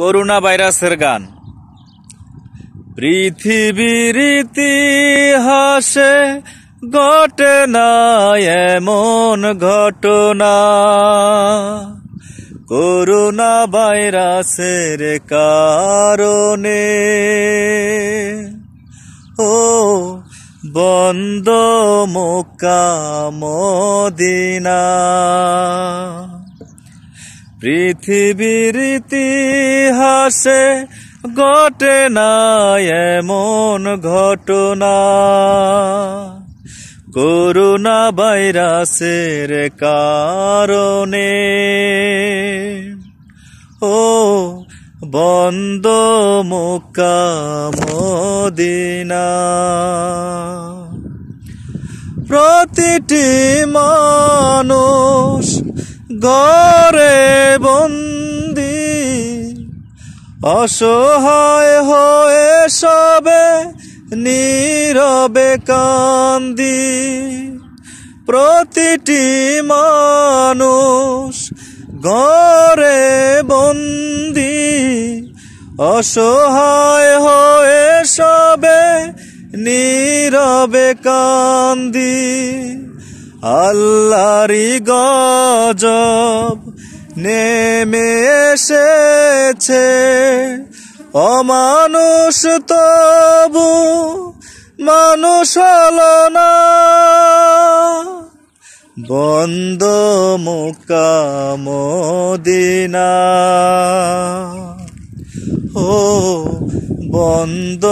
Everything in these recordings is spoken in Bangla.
করোনা ভাইরাসের গান পৃথিবীর ইতিহাসে ঘটে না এমন ঘটনা করোনা ভাইরাসের কারণে ও বন্ধ মোকামদিনা পৃথিবীর ইতিহাসে ঘটে না এমন ঘটনা করোনা ভাইরাসের কারণে ও বন্ধ মোকামদিনা প্রতিটি মানুষ গরে বন্দি অসহায় হয়ে সবে নীরবে কান্দি প্রতিটি মানুষ গরে বন্দি অসহায় হয়ে সবে নীরবে কান্দি আল্লাহরি গজব নেমে এসেছে অমানুষ তবু মানুষ হলো না বন্ধ দিনা ও বন্ধ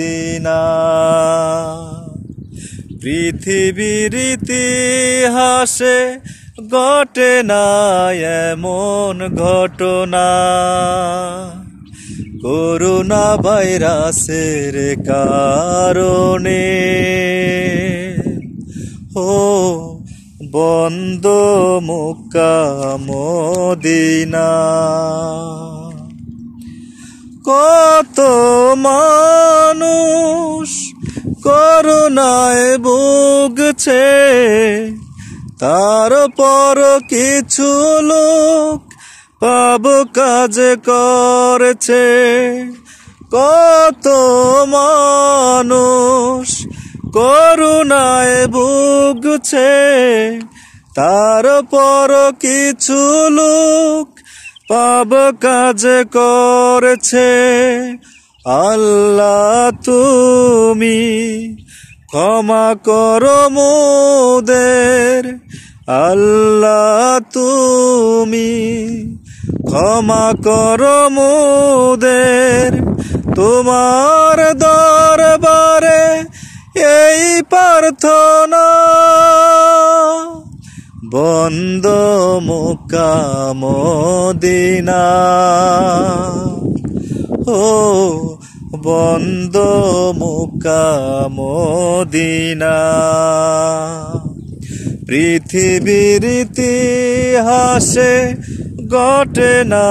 দিনা পৃথিবীর ইতিহাসে ঘটে না এমন ঘটনা করোনা ভাইরাসের কারণে ও বন্ধ মুকামদিনা কত মানুষ করুণায় ভুগছে তারপর কিছু লোক পাব কাজ করেছে কত মানুষ করুণায় ভুগছে তারপর কিছু লোক পাব কাজ করেছে আল্লাহ তুমি ক্ষমা করো মোদের আল্লাহ তুমি ক্ষমা করো মোদের তোমার দরবারে এই প্রার্থনা বন্দ মোকামদিনা ও বন্দ মোকামদিনা পৃথিবীর ইতিহাসে ঘটে না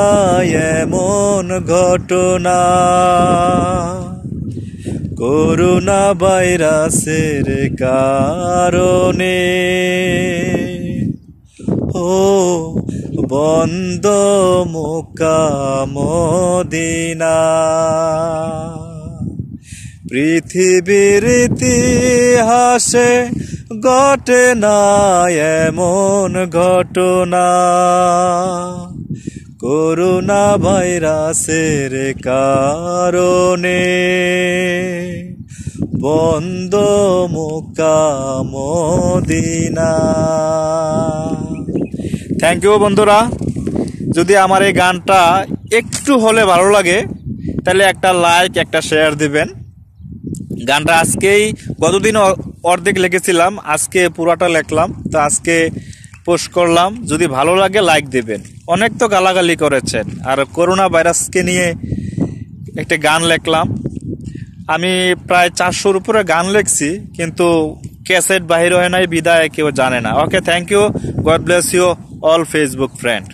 এমন ঘটনা করোনা ভাইরাসের কারণে বন্দ মোকামদিনা পৃথিবীর ইতিহাসে ঘটে না এমন ঘটনা করোনা ভাইরাসের কারণে বন্ধ মোকামদিনা থ্যাংক ইউ বন্ধুরা যদি আমার এই গানটা একটু হলে ভালো লাগে তাহলে একটা লাইক একটা শেয়ার দিবেন গানটা আজকেই গতদিন অর্ধেক লিখেছিলাম আজকে পুরাটা লেখলাম তো আজকে পোস্ট করলাম যদি ভালো লাগে লাইক দেবেন অনেক তো গালাগালি করেছেন আর করোনা ভাইরাসকে নিয়ে একটা গান লেখলাম আমি প্রায় চারশোর উপরে গান লিখছি কিন্তু ক্যাসেট বাহির হয় নাই বিদায় কেউ জানে না okay thank you God bless you all Facebook friend